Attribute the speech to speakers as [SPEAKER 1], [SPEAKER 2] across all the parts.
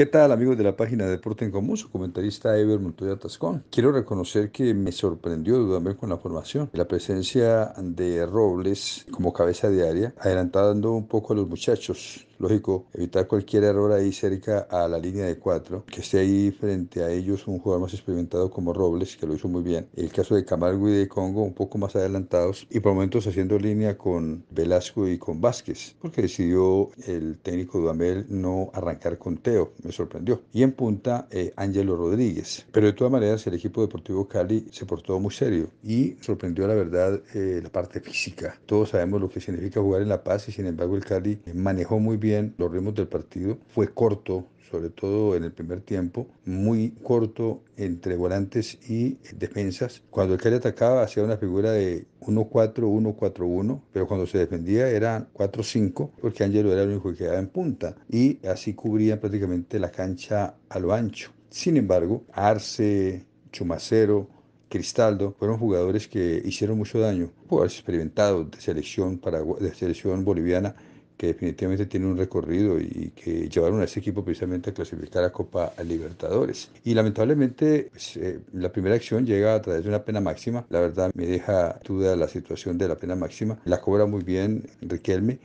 [SPEAKER 1] ¿Qué tal amigos de la página Deporte en Común? Su comentarista Ever Montoya Tascón. Quiero reconocer que me sorprendió también con la formación, la presencia de Robles como cabeza diaria, área, adelantando un poco a los muchachos. Lógico, evitar cualquier error ahí cerca a la línea de cuatro, que esté ahí frente a ellos un jugador más experimentado como Robles, que lo hizo muy bien. El caso de Camargo y de Congo un poco más adelantados y por momentos haciendo línea con Velasco y con Vázquez, porque decidió el técnico Duamel no arrancar con Teo, me sorprendió. Y en punta, eh, Ángelo Rodríguez. Pero de todas maneras, el equipo deportivo Cali se portó muy serio y sorprendió, la verdad, eh, la parte física. Todos sabemos lo que significa jugar en La Paz y sin embargo el Cali manejó muy bien los ritmos del partido. Fue corto, sobre todo en el primer tiempo, muy corto entre volantes y defensas. Cuando el le atacaba hacía una figura de 1-4-1-4-1, pero cuando se defendía eran 4-5, porque Angelo era el único que quedaba en punta y así cubrían prácticamente la cancha a lo ancho. Sin embargo, Arce, Chumacero, Cristaldo fueron jugadores que hicieron mucho daño, por experimentados de selección, para de selección boliviana que definitivamente tiene un recorrido y que llevaron a ese equipo precisamente a clasificar a Copa Libertadores. Y lamentablemente pues, eh, la primera acción llega a través de una pena máxima. La verdad me deja duda la situación de la pena máxima. La cobra muy bien Riquelme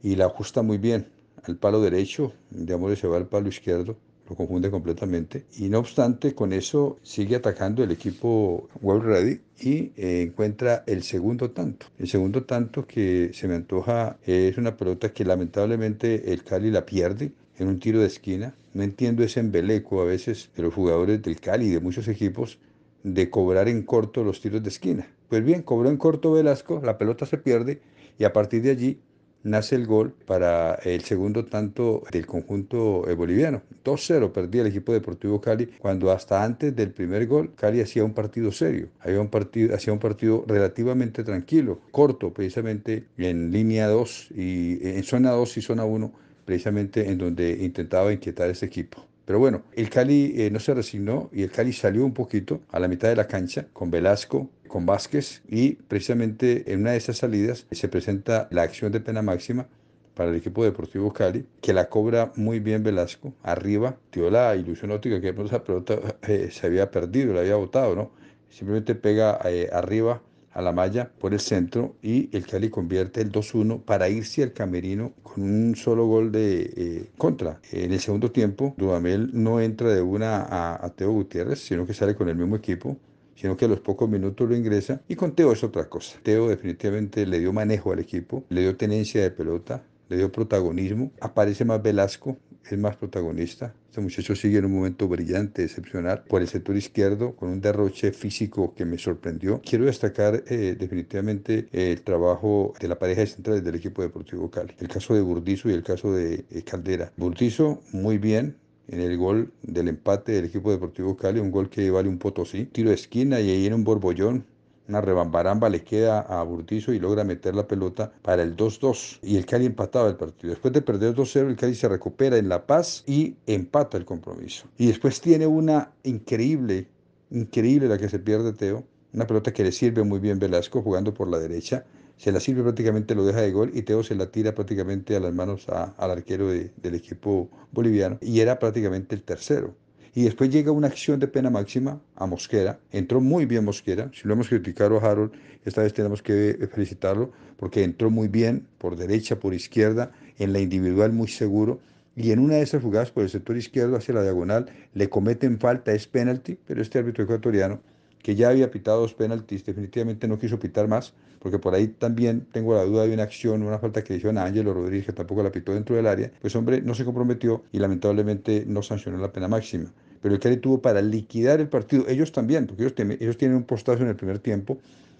[SPEAKER 1] y la ajusta muy bien al palo derecho. de Digamos, se va al palo izquierdo lo confunde completamente. Y no obstante, con eso sigue atacando el equipo World Ready y eh, encuentra el segundo tanto. El segundo tanto que se me antoja es una pelota que lamentablemente el Cali la pierde en un tiro de esquina. No entiendo ese embeleco a veces de los jugadores del Cali y de muchos equipos de cobrar en corto los tiros de esquina. Pues bien, cobró en corto Velasco, la pelota se pierde y a partir de allí nace el gol para el segundo tanto del conjunto eh, boliviano. 2-0 perdía el equipo deportivo Cali cuando hasta antes del primer gol Cali hacía un partido serio, había un partido, hacía un partido relativamente tranquilo, corto precisamente en línea 2 y eh, en zona 2 y zona 1 precisamente en donde intentaba inquietar ese equipo. Pero bueno, el Cali eh, no se resignó y el Cali salió un poquito a la mitad de la cancha con Velasco, con Vázquez y precisamente en una de esas salidas se presenta la acción de pena máxima para el equipo deportivo Cali, que la cobra muy bien Velasco, arriba, dio la ilusión óptica que esa pelota eh, se había perdido, la había botado, ¿no? Simplemente pega eh, arriba a la malla por el centro y el Cali convierte el 2-1 para irse al camerino con un solo gol de eh, contra. En el segundo tiempo, Dudamel no entra de una a Teo Gutiérrez, sino que sale con el mismo equipo sino que a los pocos minutos lo ingresa. Y con Teo es otra cosa. Teo definitivamente le dio manejo al equipo, le dio tenencia de pelota, le dio protagonismo. Aparece más Velasco, es más protagonista. Este muchacho sigue en un momento brillante, excepcional, por el sector izquierdo, con un derroche físico que me sorprendió. Quiero destacar eh, definitivamente el trabajo de la pareja de centrales del equipo deportivo Cali. El caso de Burdizo y el caso de eh, Caldera. Burdizo, muy bien, en el gol del empate del equipo deportivo Cali, un gol que vale un potosí, tiro de esquina y ahí en un borbollón una rebambaramba le queda a Burtizo y logra meter la pelota para el 2-2 y el Cali empataba el partido. Después de perder 2-0 el Cali se recupera en La Paz y empata el compromiso. Y después tiene una increíble, increíble la que se pierde Teo, una pelota que le sirve muy bien Velasco jugando por la derecha se la sirve prácticamente, lo deja de gol y Teo se la tira prácticamente a las manos al arquero del equipo boliviano y era prácticamente el tercero. Y después llega una acción de pena máxima a Mosquera. Entró muy bien Mosquera. Si lo hemos criticado a Harold, esta vez tenemos que felicitarlo porque entró muy bien por derecha, por izquierda, en la individual muy seguro. Y en una de esas jugadas por el sector izquierdo hacia la diagonal le cometen falta, es penalti, pero este árbitro ecuatoriano, que ya había pitado dos penaltis, definitivamente no quiso pitar más porque por ahí también tengo la duda de una acción, una falta que hicieron a Ángelo Rodríguez, que tampoco la pitó dentro del área, pues hombre, no se comprometió y lamentablemente no sancionó la pena máxima. Pero el Cali tuvo para liquidar el partido, ellos también, porque ellos, ellos tienen un postazo en el primer tiempo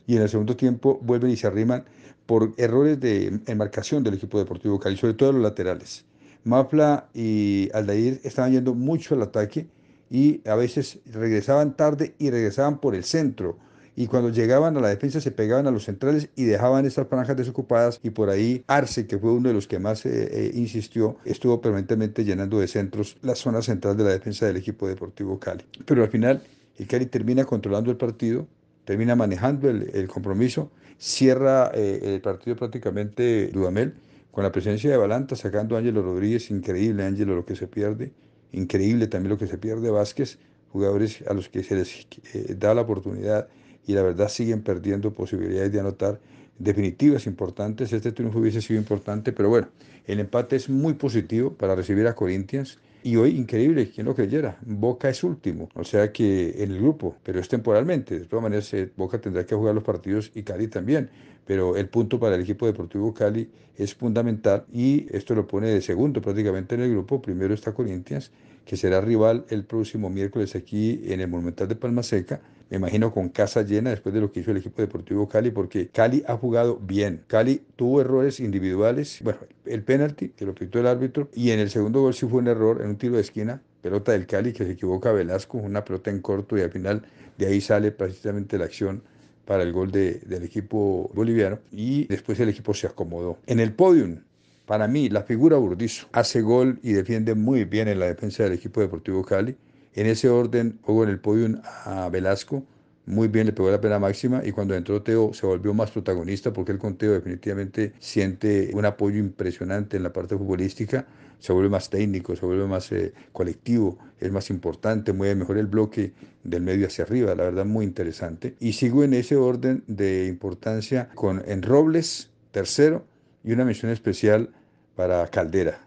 [SPEAKER 1] y en el segundo tiempo vuelven y se arriman por errores de enmarcación del equipo deportivo Cali, sobre todo los laterales. Mafla y Aldair estaban yendo mucho al ataque y a veces regresaban tarde y regresaban por el centro y cuando llegaban a la defensa se pegaban a los centrales y dejaban estas franjas desocupadas y por ahí Arce, que fue uno de los que más eh, eh, insistió, estuvo permanentemente llenando de centros la zona central de la defensa del equipo deportivo Cali. Pero al final el Cali termina controlando el partido, termina manejando el, compromiso, cierra eh, el partido prácticamente Dudamel con la presencia de Balanta, sacando a Ángelo Rodríguez, increíble Ángelo lo que se pierde, increíble también lo que se pierde Vázquez, jugadores a los que se les da la oportunidad y la verdad siguen perdiendo posibilidades de anotar definitivas importantes. Este triunfo hubiese sido importante, pero bueno, el empate es muy positivo para recibir a Corinthians. Y hoy, increíble, quien lo creyera, Boca es último, o sea que en el grupo, pero es temporalmente. De todas maneras, eh, Boca tendrá que jugar los partidos y Cali también, pero el punto para el equipo deportivo Cali es fundamental y esto lo pone de segundo prácticamente en el grupo. Primero está Corinthians, que será rival el próximo miércoles aquí en el Monumental de Palma Seca me imagino con casa llena después de lo que hizo el equipo deportivo Cali, porque Cali ha jugado bien. Cali tuvo errores individuales, bueno, el penalti que lo pintó el árbitro, y en el segundo gol sí fue un error en un tiro de esquina, pelota del Cali que se equivoca Velasco, una pelota en corto y al final de ahí sale precisamente la acción para el gol del equipo boliviano y después el equipo se acomodó. En el podium, para mí, la figura Burdizo hace gol y defiende muy bien en la defensa del equipo deportivo Cali. En ese orden, hubo en el podium a Velasco, muy bien le pegó la pena máxima y cuando entró Teo se volvió más protagonista porque él con Teo definitivamente siente un apoyo impresionante en la parte futbolística, se vuelve más técnico, se vuelve más eh, colectivo, es más importante, mueve mejor el bloque del medio hacia arriba, la verdad muy interesante. Y sigo en ese orden de importancia con en Robles, tercero, y una mención especial para Caldera.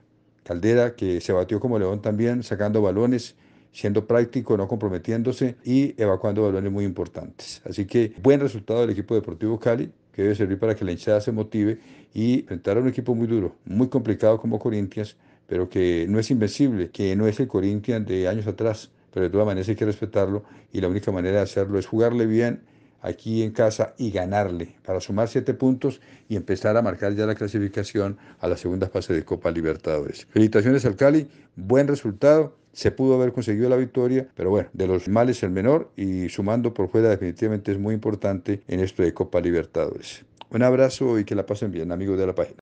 [SPEAKER 1] Caldera que se batió como león también, sacando balones, siendo práctico, no comprometiéndose y evacuando balones muy importantes. Así que buen resultado del equipo deportivo Cali, que debe servir para que la hinchada se motive y enfrentar a un equipo muy duro, muy complicado como Corinthians, pero que no es invencible, que no es el Corinthians de años atrás, pero de todas maneras hay que respetarlo y la única manera de hacerlo es jugarle bien aquí en casa y ganarle para sumar siete puntos y empezar a marcar ya la clasificación a la segunda fase de Copa Libertadores. Felicitaciones al Cali, buen resultado se pudo haber conseguido la victoria, pero bueno, de los males el menor y sumando por fuera definitivamente es muy importante en esto de Copa Libertadores. Un abrazo y que la pasen bien, amigos de la página.